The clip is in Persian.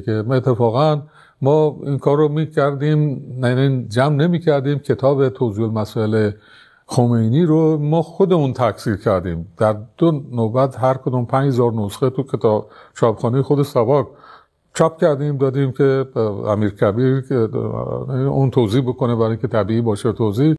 که اتفاقا ما این کار رو می کردیم نه یعنی جمع کردیم کتاب توضیح مسئله خمینی رو ما خودمون تکثیر کردیم در دو نوبت هر کدوم 5000 نسخه تو کتاب چاپخانه خود سباک چاپ کردیم دادیم که امیر کبیر اون توضیح بکنه برای که طبیعی باشه توضیح